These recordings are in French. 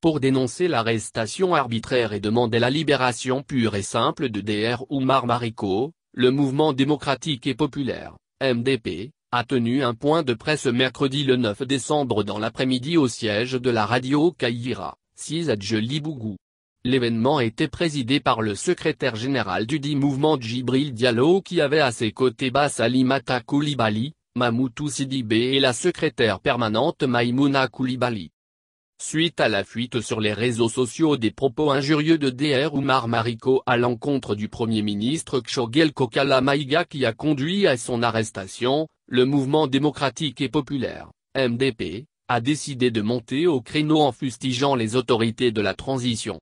pour dénoncer l'arrestation arbitraire et demander la libération pure et simple de Dr Oumar Mariko, le mouvement démocratique et populaire, MDP, a tenu un point de presse mercredi le 9 décembre dans l'après-midi au siège de la radio Kaïra, 6 à L'événement était présidé par le secrétaire général du dit mouvement Djibril Diallo qui avait à ses côtés Bas Alimata Koulibaly, Mamoutou Sidibé et la secrétaire permanente Maïmouna Koulibaly suite à la fuite sur les réseaux sociaux des propos injurieux de Dr Oumar Mariko à l'encontre du Premier ministre Kshogel Kokala Maïga qui a conduit à son arrestation, le mouvement démocratique et populaire, MDP, a décidé de monter au créneau en fustigeant les autorités de la transition.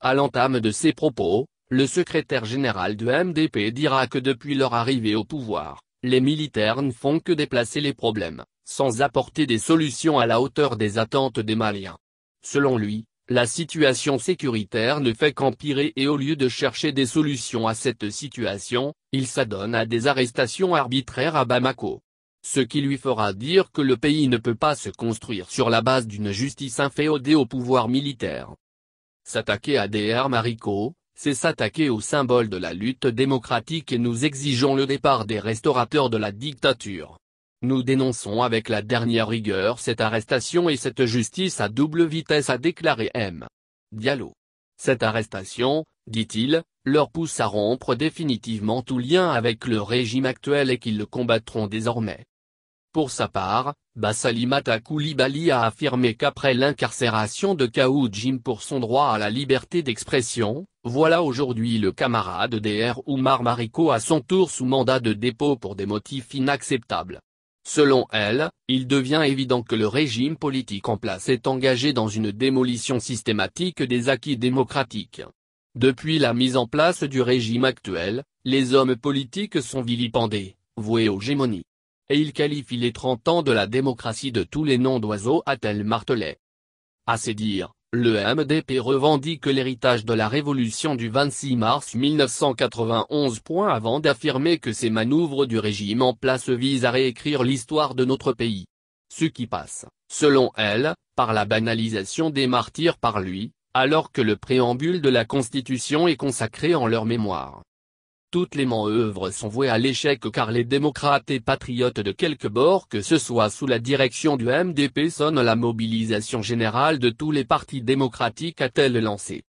À l'entame de ces propos, le secrétaire général de MDP dira que depuis leur arrivée au pouvoir, les militaires ne font que déplacer les problèmes, sans apporter des solutions à la hauteur des attentes des Maliens. Selon lui, la situation sécuritaire ne fait qu'empirer et au lieu de chercher des solutions à cette situation, il s'adonne à des arrestations arbitraires à Bamako. Ce qui lui fera dire que le pays ne peut pas se construire sur la base d'une justice inféodée au pouvoir militaire. S'attaquer à des armes haricots, c'est s'attaquer au symbole de la lutte démocratique et nous exigeons le départ des restaurateurs de la dictature. Nous dénonçons avec la dernière rigueur cette arrestation et cette justice à double vitesse a déclaré M. Diallo. Cette arrestation, dit-il, leur pousse à rompre définitivement tout lien avec le régime actuel et qu'ils le combattront désormais. Pour sa part, Bassalimata Koulibaly a affirmé qu'après l'incarcération de Jim pour son droit à la liberté d'expression, voilà aujourd'hui le camarade DR Oumar Marico à son tour sous mandat de dépôt pour des motifs inacceptables. Selon elle, il devient évident que le régime politique en place est engagé dans une démolition systématique des acquis démocratiques. Depuis la mise en place du régime actuel, les hommes politiques sont vilipendés, voués aux gémonies. Et il qualifie les 30 ans de la démocratie de tous les noms d'oiseaux à tel martelet. À ses dires, le MDP revendique l'héritage de la révolution du 26 mars 1991. avant d'affirmer que ces manœuvres du régime en place visent à réécrire l'histoire de notre pays. Ce qui passe, selon elle, par la banalisation des martyrs par lui, alors que le préambule de la Constitution est consacré en leur mémoire toutes les manœuvres sont vouées à l'échec car les démocrates et patriotes de quelque bord que ce soit sous la direction du MDP sonnent la mobilisation générale de tous les partis démocratiques à elle lancé.